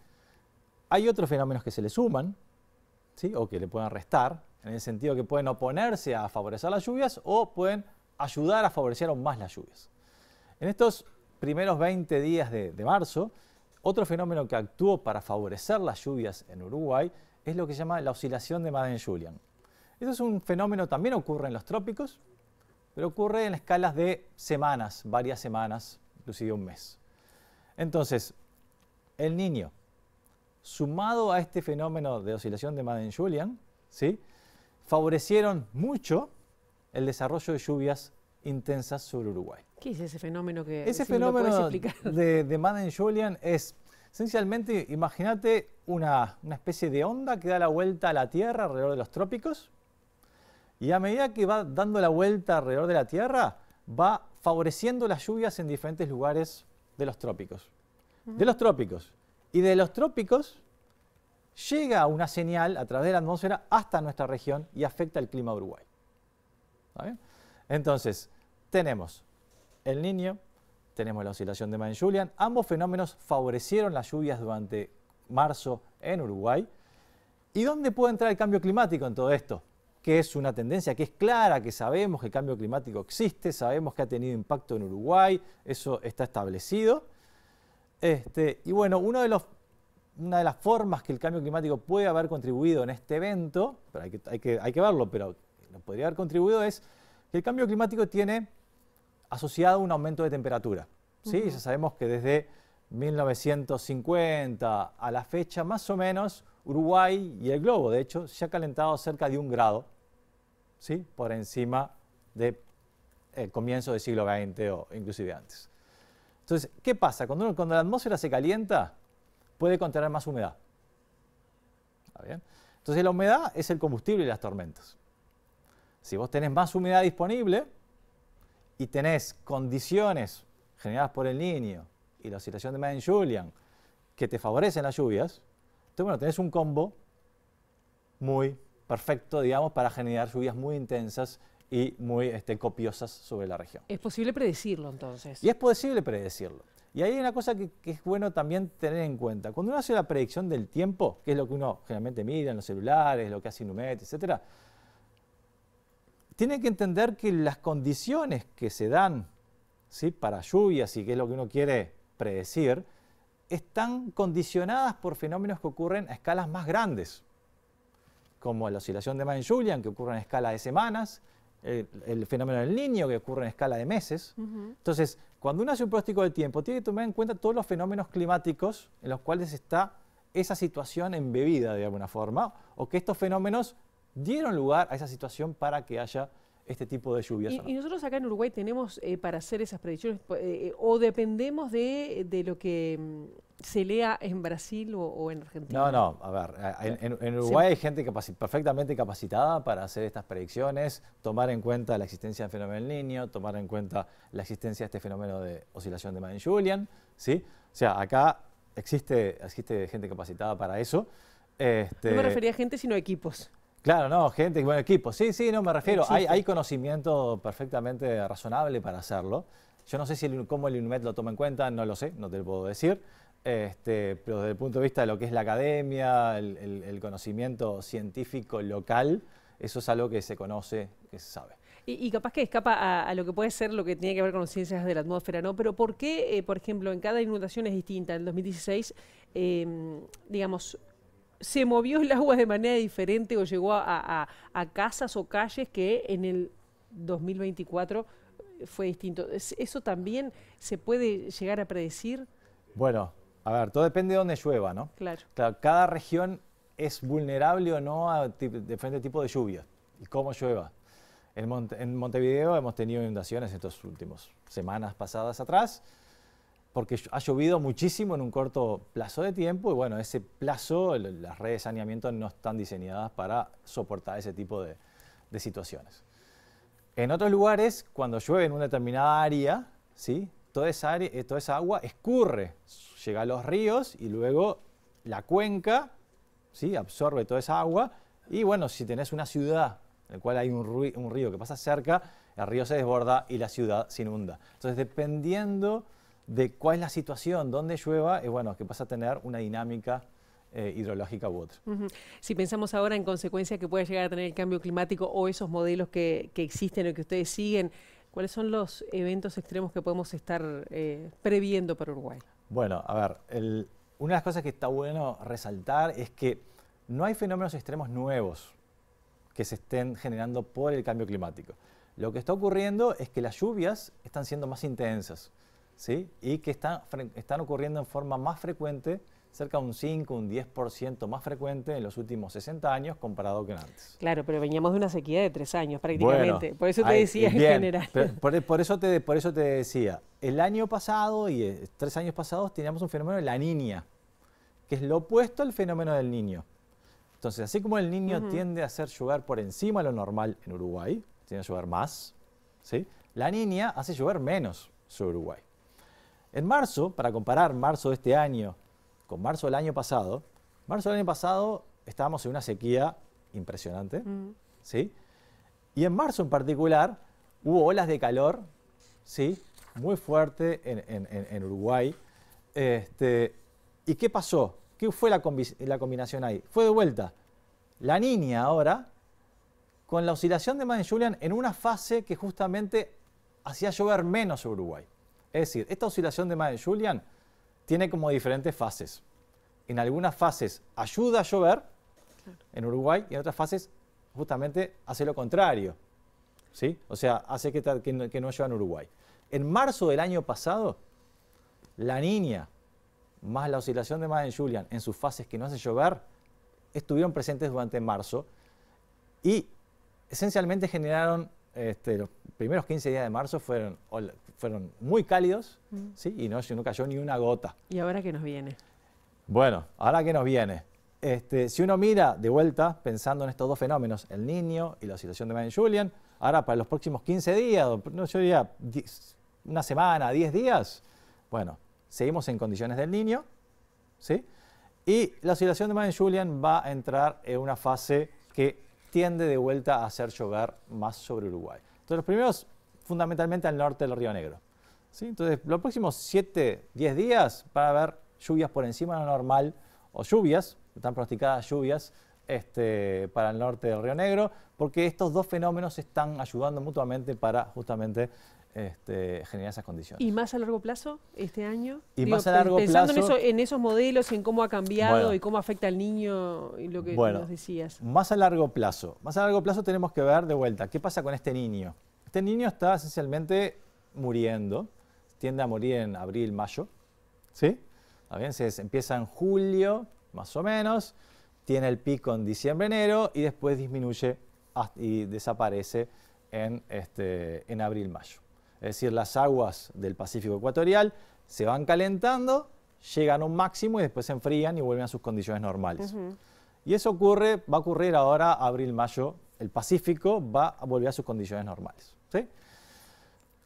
hay otros fenómenos que se le suman ¿sí? o que le pueden restar, en el sentido que pueden oponerse a favorecer las lluvias o pueden ayudar a favorecer aún más las lluvias. En estos primeros 20 días de marzo, otro fenómeno que actuó para favorecer las lluvias en Uruguay es lo que se llama la oscilación de Madden-Julian. Este es un fenómeno que también ocurre en los trópicos, pero ocurre en escalas de semanas, varias semanas, inclusive un mes. Entonces, el niño, sumado a este fenómeno de oscilación de Madden-Julian, ¿sí? favorecieron mucho el desarrollo de lluvias intensas sobre Uruguay. ¿Qué es ese fenómeno que Ese fenómeno de, Madden Julian es esencialmente, imagínate una, especie de onda que da la vuelta a la Tierra alrededor de los trópicos. Y a medida que va dando la vuelta alrededor de la Tierra, va favoreciendo las lluvias en diferentes lugares de los trópicos. De los trópicos. Y de los trópicos llega una señal a través de la atmósfera hasta nuestra región y afecta el clima de Uruguay. Entonces, tenemos el niño, tenemos la oscilación de mayen julian Ambos fenómenos favorecieron las lluvias durante marzo en Uruguay. ¿Y dónde puede entrar el cambio climático en todo esto? Que es una tendencia que es clara, que sabemos que el cambio climático existe, sabemos que ha tenido impacto en Uruguay, eso está establecido. Este, y bueno, uno de una de las formas que el cambio climático puede haber contribuido en este evento, que, hay que, hay que verlo, pero podría haber contribuido es que el cambio climático tiene asociado a un aumento de temperatura. ¿sí? Ya sabemos que desde 1950 a la fecha, más o menos, Uruguay y el globo, de hecho, se ha calentado cerca de un grado ¿sí? por encima del eh, comienzo del siglo XX o inclusive antes. Entonces, ¿qué pasa? Cuando, la atmósfera se calienta, puede contener más humedad. ¿Está Entonces, la humedad es el combustible y las tormentas. Si vos tenés más humedad disponible, y tenés condiciones generadas por el niño y la oscilación de madden julian que te favorecen las lluvias, entonces, bueno, tenés un combo muy perfecto, digamos, para generar lluvias muy intensas y muy este, copiosas sobre la región. Es posible predecirlo entonces. Y es posible predecirlo. Y hay una cosa que, que, es bueno también tener en cuenta. Cuando uno hace la predicción del tiempo, que es lo que uno generalmente mira en los celulares, lo que hace Inumet, etcétera, tiene que entender que las condiciones que se dan ¿sí? para lluvias y que es lo que uno quiere predecir, están condicionadas por fenómenos que ocurren a escalas más grandes, como la oscilación de Mayen julian que ocurre en escala de semanas, el, fenómeno del niño, que ocurre en escala de meses. Entonces, cuando uno hace un pronóstico del tiempo, tiene que tomar en cuenta todos los fenómenos climáticos en los cuales está esa situación embebida de alguna forma, o que estos fenómenos dieron lugar a esa situación para que haya este tipo de lluvias. Y, nosotros acá en Uruguay tenemos eh, para hacer esas predicciones pues, eh, eh, o dependemos de, lo que mm, se lea en Brasil o, en Argentina. No, no, a ver, en, Uruguay hay gente perfectamente capacitada para hacer estas predicciones, tomar en cuenta la existencia del fenómeno del niño, tomar en cuenta la existencia de este fenómeno de oscilación de madden julian ¿sí? O sea, acá existe, existe gente capacitada para eso. Este no me refería a gente, sino equipos. Claro, no, gente, buen equipo. Sí, sí, no, me refiero, hay, conocimiento perfectamente razonable para hacerlo. Yo no sé si el, cómo el INUMED lo toma en cuenta, no lo sé, no te lo puedo decir. Este, pero desde el punto de vista de lo que es la academia, el, conocimiento científico local, eso es algo que se conoce, que se sabe. Y, capaz que escapa a, lo que puede ser lo que tiene que ver con ciencias de la atmósfera, ¿no? Pero ¿por qué, eh, por ejemplo, en cada inundación es distinta? En 2016, eh, digamos, se movió el agua de manera diferente o llegó a, casas o calles que en el 2024 fue distinto. ¿Eso también se puede llegar a predecir? Bueno, a ver, todo depende de dónde llueva, ¿no? Claro. Cada región es vulnerable o no a diferentes tipos de lluvia y cómo llueva. En, Montevideo hemos tenido inundaciones estas últimas semanas pasadas atrás porque ha llovido muchísimo en un corto plazo de tiempo y bueno, ese plazo, las redes de saneamiento no están diseñadas para soportar ese tipo de, situaciones. En otros lugares, cuando llueve en una determinada área, ¿sí? toda, esa eh, toda esa agua escurre, llega a los ríos y luego la cuenca ¿sí? absorbe toda esa agua y bueno, si tenés una ciudad en la cual hay un, un río que pasa cerca, el río se desborda y la ciudad se inunda. Entonces, dependiendo de cuál es la situación, dónde llueva, es bueno, que pasa a tener una dinámica eh, hidrológica u otra. Si pensamos ahora en consecuencias que puede llegar a tener el cambio climático o esos modelos que, existen o que ustedes siguen, ¿cuáles son los eventos extremos que podemos estar eh, previendo para Uruguay? Bueno, a ver, una de las cosas que está bueno resaltar es que no hay fenómenos extremos nuevos que se estén generando por el cambio climático. Lo que está ocurriendo es que las lluvias están siendo más intensas y que están, están ocurriendo en forma más frecuente cerca de un 5, un 10% más frecuente en los últimos 60 años comparado que antes. Claro, pero veníamos de una sequía de tres años prácticamente. por eso te decía en general. por, eso te, por eso te decía, el año pasado y eh, tres años pasados teníamos un fenómeno de la niña, que es lo opuesto al fenómeno del niño. Entonces, así como el niño tiende a hacer llover por encima de lo normal en Uruguay, tiene a llover más, ¿sí? la niña hace llover menos sobre Uruguay. En marzo, para comparar marzo de este año con marzo del año pasado, marzo del año pasado estábamos en una sequía impresionante, mm. ¿sí? Y en marzo en particular hubo olas de calor, ¿sí? Muy fuerte en, Uruguay. Este, ¿Y qué pasó? ¿Qué fue la, la combinación ahí? Fue de vuelta. La niña ahora, con la oscilación de Madden Julian en una fase que justamente hacía llover menos Uruguay. Es decir, esta oscilación de Madden-Julian tiene como diferentes fases. En algunas fases ayuda a llover en Uruguay y en otras fases justamente hace lo contrario. ¿sí? O sea, hace que, no, llueva en Uruguay. En marzo del año pasado, la niña más la oscilación de Madden-Julian en sus fases que no hace llover estuvieron presentes durante marzo y esencialmente generaron este, los primeros 15 días de marzo fueron, fueron muy cálidos mm. ¿sí? y no, no, cayó ni una gota. ¿Y ahora qué nos viene? Bueno, ahora qué nos viene. Este, si uno mira de vuelta, pensando en estos dos fenómenos, el niño y la situación de madden Julian, ahora para los próximos 15 días, no, yo diría una semana, 10 días, bueno, seguimos en condiciones del niño, ¿sí? Y la situación de madden Julian va a entrar en una fase que tiende de vuelta a hacer llover más sobre Uruguay. Entonces los primeros, fundamentalmente al norte del Río Negro. ¿sí? Entonces los próximos 7, 10 días para ver lluvias por encima de lo normal o lluvias, están pronosticadas lluvias este, para el norte del Río Negro, porque estos dos fenómenos están ayudando mutuamente para justamente este, generar esas condiciones. ¿Y más a largo plazo este año? Y más a largo pensando plazo. Pensando en, esos modelos, y en cómo ha cambiado y cómo afecta al niño y lo que nos decías. Más a largo plazo. Más a largo plazo tenemos que ver de vuelta qué pasa con este niño. Este niño está esencialmente muriendo. Tiende a morir en abril, mayo. ¿Sí? empieza en julio, más o menos. Tiene el pico en diciembre, enero y después disminuye y desaparece en, este, en abril, mayo es decir, las aguas del Pacífico Ecuatorial, se van calentando, llegan a un máximo y después se enfrían y vuelven a sus condiciones normales. Y eso ocurre, va a ocurrir ahora, abril, mayo, el Pacífico va a volver a sus condiciones normales.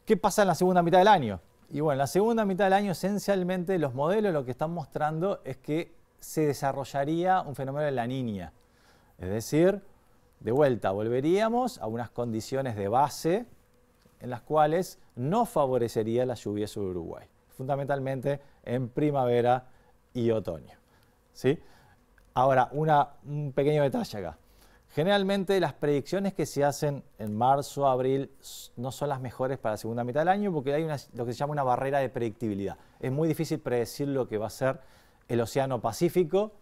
¿Qué pasa en la segunda mitad del año? Y bueno, en la segunda mitad del año esencialmente los modelos lo que están mostrando es que se desarrollaría un fenómeno de la niña. Es decir, de vuelta, volveríamos a unas condiciones de base, en las cuales no favorecería la lluvia sobre Uruguay, fundamentalmente en primavera y otoño. ¿sí? Ahora, una, un pequeño detalle acá. Generalmente las predicciones que se hacen en marzo, abril, no son las mejores para la segunda mitad del año porque hay lo que se llama una barrera de predictibilidad. Es muy difícil predecir lo que va a ser el Océano Pacífico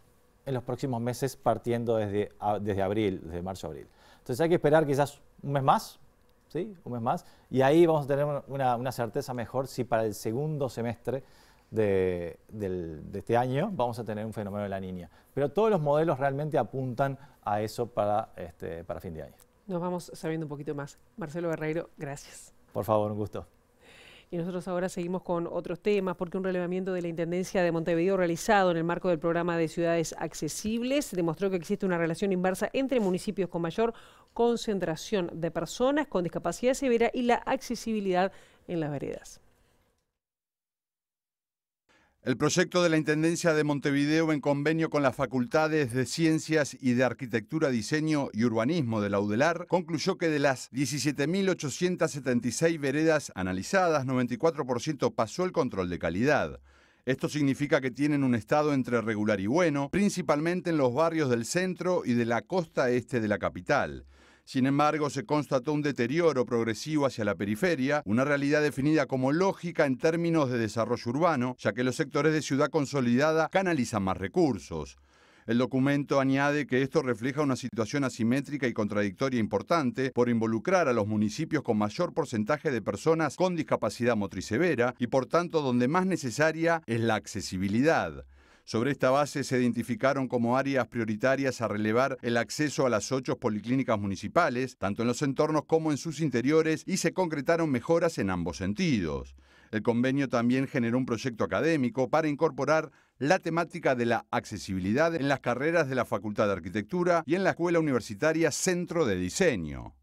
en los próximos meses partiendo desde, desde abril, desde marzo abril. Entonces hay que esperar quizás un mes más ¿sí? un mes más, y ahí vamos a tener una, certeza mejor si para el segundo semestre de, este año vamos a tener un fenómeno de la niña. Pero todos los modelos realmente apuntan a eso para, este, para fin de año. Nos vamos sabiendo un poquito más. Marcelo Guerreiro, gracias. Por favor, un gusto. Y nosotros ahora seguimos con otros temas, porque un relevamiento de la Intendencia de Montevideo realizado en el marco del programa de Ciudades Accesibles demostró que existe una relación inversa entre municipios con mayor concentración de personas con discapacidad severa y la accesibilidad en las veredas. El proyecto de la Intendencia de Montevideo en convenio con las Facultades de Ciencias y de Arquitectura, Diseño y Urbanismo de la UDELAR concluyó que de las 17.876 veredas analizadas, 94% pasó el control de calidad. Esto significa que tienen un estado entre regular y bueno, principalmente en los barrios del centro y de la costa este de la capital. Sin embargo, se constató un deterioro progresivo hacia la periferia, una realidad definida como lógica en términos de desarrollo urbano, ya que los sectores de ciudad consolidada canalizan más recursos. El documento añade que esto refleja una situación asimétrica y contradictoria importante por involucrar a los municipios con mayor porcentaje de personas con discapacidad motriz severa y por tanto donde más necesaria es la accesibilidad. Sobre esta base se identificaron como áreas prioritarias a relevar el acceso a las ocho policlínicas municipales, tanto en los entornos como en sus interiores, y se concretaron mejoras en ambos sentidos. El convenio también generó un proyecto académico para incorporar la temática de la accesibilidad en las carreras de la Facultad de Arquitectura y en la Escuela Universitaria Centro de Diseño.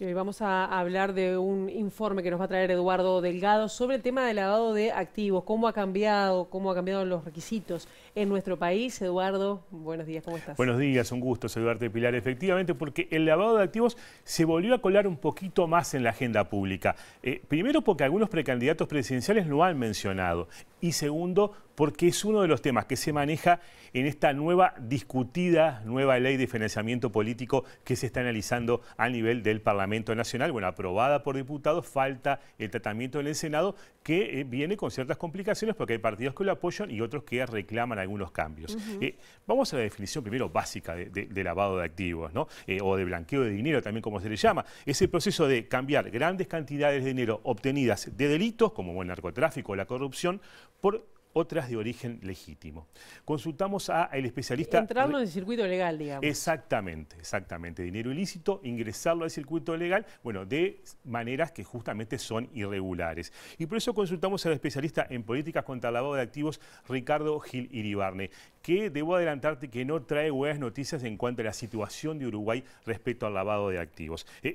Hoy vamos a hablar de un informe que nos va a traer Eduardo Delgado sobre el tema del lavado de activos, cómo ha cambiado, cómo ha cambiado los requisitos en nuestro país. Eduardo, buenos días, ¿cómo estás? Buenos días, un gusto saludarte, Pilar. Efectivamente, porque el lavado de activos se volvió a colar un poquito más en la agenda pública. Eh, primero porque algunos precandidatos presidenciales lo han mencionado y segundo, porque es uno de los temas que se maneja en esta nueva discutida, nueva ley de financiamiento político que se está analizando a nivel del Parlamento Nacional, bueno, aprobada por diputados, falta el tratamiento en el Senado, que eh, viene con ciertas complicaciones porque hay partidos que lo apoyan y otros que reclaman algunos cambios. Eh, vamos a la definición primero básica de, lavado de activos, ¿no? Eh, o de blanqueo de dinero también como se le llama. Es el proceso de cambiar grandes cantidades de dinero obtenidas de delitos, como el narcotráfico o la corrupción, por otras de origen legítimo. Consultamos al el especialista... Entrarlo en el circuito legal, digamos. Exactamente, exactamente. Dinero ilícito, ingresarlo al circuito legal, bueno, de maneras que justamente son irregulares. Y por eso consultamos al especialista en políticas contra el lavado de activos, Ricardo Gil Iribarne, que debo adelantarte que no trae buenas noticias en cuanto a la situación de Uruguay respecto al lavado de activos. Eh,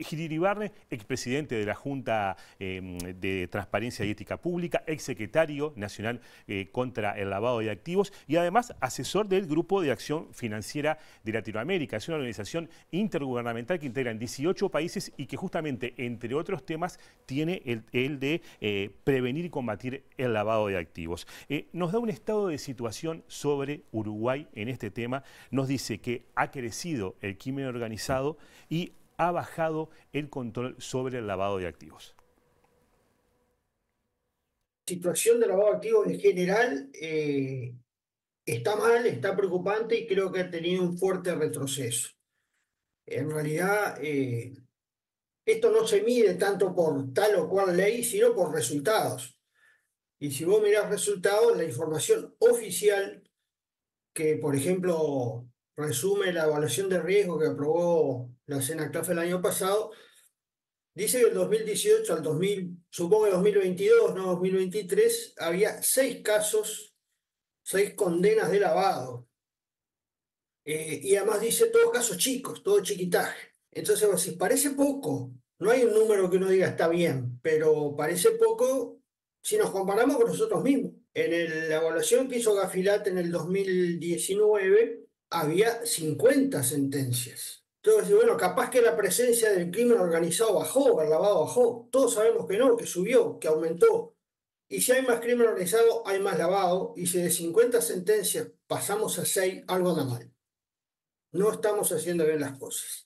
expresidente de la Junta em, de Transparencia y Ética Pública, exsecretario nacional eh, contra el lavado de activos y además asesor del Grupo de Acción Financiera de Latinoamérica. Es una organización intergubernamental que integra en 18 países y que justamente, entre otros temas, tiene el, el de eh, prevenir y combatir el lavado de activos. Eh, nos da un estado de situación sobre Uruguay Uruguay en este tema, nos dice que ha crecido el crimen organizado y ha bajado el control sobre el lavado de activos. La situación de lavado de activos en general eh, está mal, está preocupante y creo que ha tenido un fuerte retroceso. En realidad, eh, esto no se mide tanto por tal o cual ley, sino por resultados. Y si vos mirás resultados, la información oficial que, por ejemplo, resume la evaluación de riesgo que aprobó la Senacaf el año pasado, dice que el 2018 al 2000, supongo que 2022, no 2023, había seis casos, seis condenas de lavado. Eh, y además dice todos casos chicos, todo chiquitaje. Entonces, si parece poco, no hay un número que uno diga está bien, pero parece poco si nos comparamos con nosotros mismos. En la evaluación que hizo Gafilat en el 2019 había 50 sentencias. Entonces, bueno, capaz que la presencia del crimen organizado bajó, el lavado bajó. Todos sabemos que no, que subió, que aumentó. Y si hay más crimen organizado, hay más lavado. Y si de 50 sentencias pasamos a 6, algo anda mal. No estamos haciendo bien las cosas.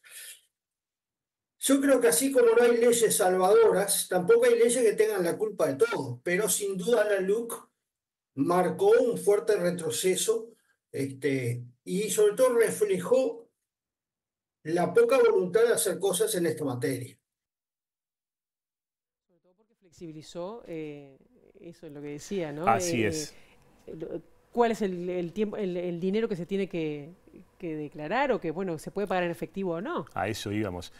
Yo creo que así como no hay leyes salvadoras, tampoco hay leyes que tengan la culpa de todo. Pero sin duda la LUC marcó un fuerte retroceso este, y sobre todo reflejó la poca voluntad de hacer cosas en esta materia. Sobre todo porque flexibilizó, eh, eso es lo que decía, ¿no? Así eh, es. Eh, ¿Cuál es el, tiempo, el, dinero que se tiene que, declarar o que, bueno, se puede pagar en efectivo o no? A eso íbamos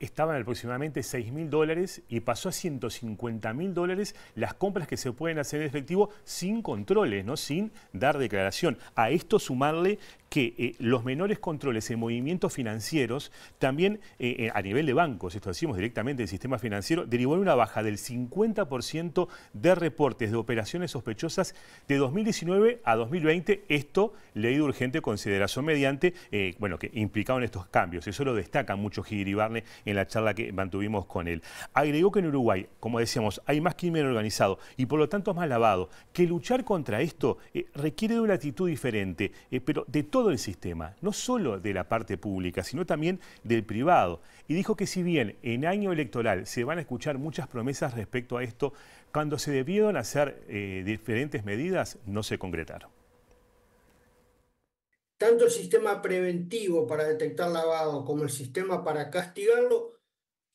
estaban aproximadamente 6 mil dólares y pasó a 150 mil dólares las compras que se pueden hacer en efectivo sin controles, ¿no? sin dar declaración. A esto sumarle que eh, los menores controles en movimientos financieros, también eh, eh, a nivel de bancos, esto decimos directamente del sistema financiero, derivó en una baja del 50% de reportes de operaciones sospechosas de 2019 a 2020. Esto, ley de urgente consideración mediante, bueno, que implicaban estos cambios. Eso lo destaca mucho Giri en la charla que mantuvimos con él. Agregó que en Uruguay, como decíamos, hay más crimen organizado y por lo tanto es más lavado, que luchar contra esto eh, requiere de una actitud diferente, eh, pero de todo el sistema, no solo de la parte pública, sino también del privado. Y dijo que si bien en año electoral se van a escuchar muchas promesas respecto a esto, cuando se debieron hacer eh, diferentes medidas no se concretaron tanto el sistema preventivo para detectar lavado como el sistema para castigarlo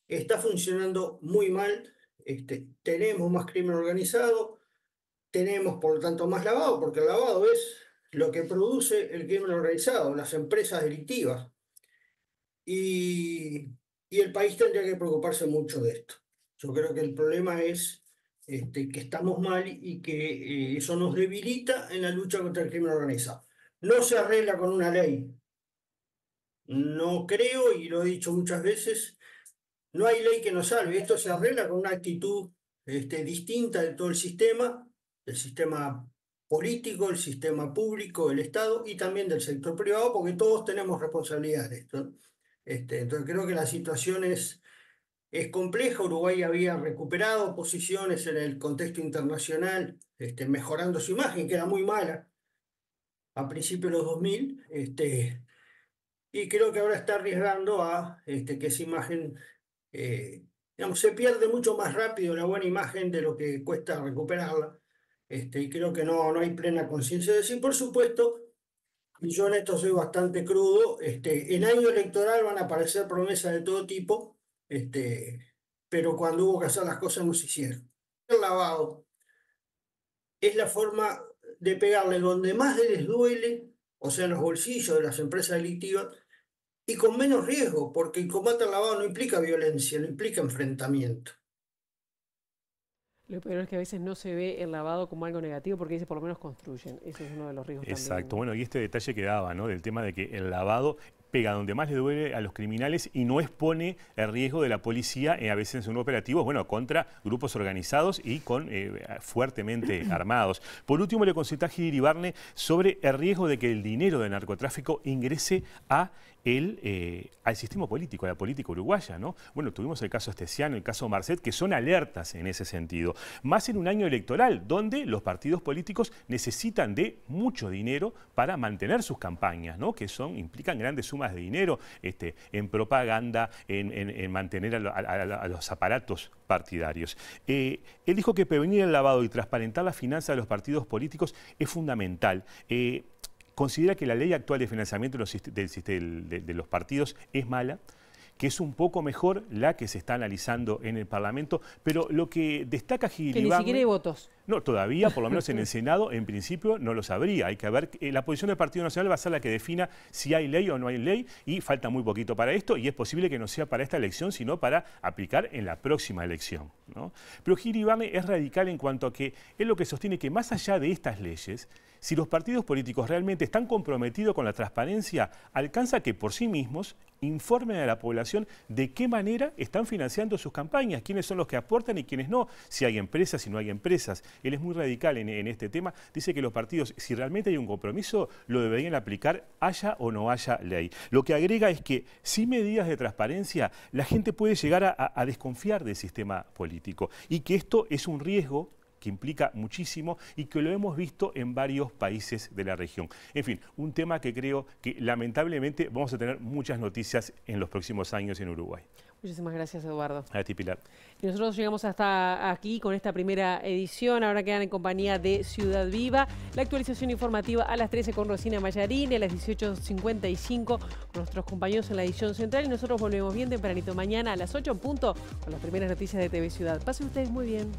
está funcionando muy mal. Este, tenemos más crimen organizado, tenemos por lo tanto más lavado, porque el lavado es lo que produce el crimen organizado, las empresas delictivas. Y, el país tendría que preocuparse mucho de esto. Yo creo que el problema es este, que estamos mal y que eh, eso nos debilita en la lucha contra el crimen organizado no se arregla con una ley. No creo, y lo he dicho muchas veces, no hay ley que nos salve. Esto se arregla con una actitud este, distinta de todo el sistema, del sistema político, el sistema público, el Estado y también del sector privado, porque todos tenemos responsabilidades. Este, entonces creo que la situación es, compleja. Uruguay había recuperado posiciones en el contexto internacional, este, mejorando su imagen, que era muy mala a principios de los 2000, este, y creo que ahora está arriesgando a este, que esa imagen, eh, digamos, se pierde mucho más rápido la buena imagen de lo que cuesta recuperarla, este, y creo que no, no hay plena conciencia de eso, por supuesto, y yo en esto soy bastante crudo, este, en año electoral van a aparecer promesas de todo tipo, este, pero cuando hubo que hacer las cosas no se hicieron. El lavado es la forma de pegarle donde más les duele, o sea, en los bolsillos de las empresas delictivas, y con menos riesgo, porque el combate al lavado no implica violencia, no implica enfrentamiento. Lo peor es que a veces no se ve el lavado como algo negativo porque dice por lo menos construyen. Ese es uno de los riesgos. Exacto. También, Exacto, Bueno, y este detalle quedaba, ¿no? Del tema de que el lavado pega donde más le duele a los criminales y no expone el riesgo de la policía, eh, a veces en un operativo, bueno, contra grupos organizados y con eh, fuertemente armados. Por último, le consulta a sobre el riesgo de que el dinero del narcotráfico ingrese a eh, al sistema político, a la política uruguaya, Bueno, tuvimos el caso Estesiano, el caso Marcet, que son alertas en ese sentido. Más en un año electoral, donde los partidos políticos necesitan de mucho dinero para mantener sus campañas, ¿no? Que son, implican grandes sumas de dinero este, en propaganda, en, mantener a, los aparatos partidarios. Eh, él dijo que prevenir el lavado y transparentar la finanza de los partidos políticos es fundamental. Eh, considera que la ley actual de financiamiento de los, de, los partidos es mala, que es un poco mejor la que se está analizando en el Parlamento, pero lo que destaca Giribame... Que ni siquiera hay votos. No, todavía, por lo menos en el Senado, en principio no lo sabría. Hay que ver, la posición del Partido Nacional va a ser la que defina si hay ley o no hay ley, y falta muy poquito para esto, y es posible que no sea para esta elección, sino para aplicar en la próxima elección. ¿no? Pero Giribame es radical en cuanto a que es lo que sostiene que más allá de estas leyes, si los partidos políticos realmente están comprometidos con la transparencia, alcanza que por sí mismos informen a la población de qué manera están financiando sus campañas, quiénes son los que aportan y quiénes no, si hay empresas, si no hay empresas. Él es muy radical en, este tema, dice que los partidos, si realmente hay un compromiso, lo deberían aplicar haya o no haya ley. Lo que agrega es que sin medidas de transparencia, la gente puede llegar a, a desconfiar del sistema político y que esto es un riesgo que implica muchísimo y que lo hemos visto en varios países de la región. En fin, un tema que creo que lamentablemente vamos a tener muchas noticias en los próximos años en Uruguay. Muchísimas gracias, Eduardo. A ti, Pilar. Y nosotros llegamos hasta aquí con esta primera edición. Ahora quedan en compañía de Ciudad Viva. La actualización informativa a las 13 con Rosina Mayarín a las 18.55 con nuestros compañeros en la edición central. Y nosotros volvemos bien tempranito mañana a las 8 en punto con las primeras noticias de TV Ciudad. Pasen ustedes muy bien.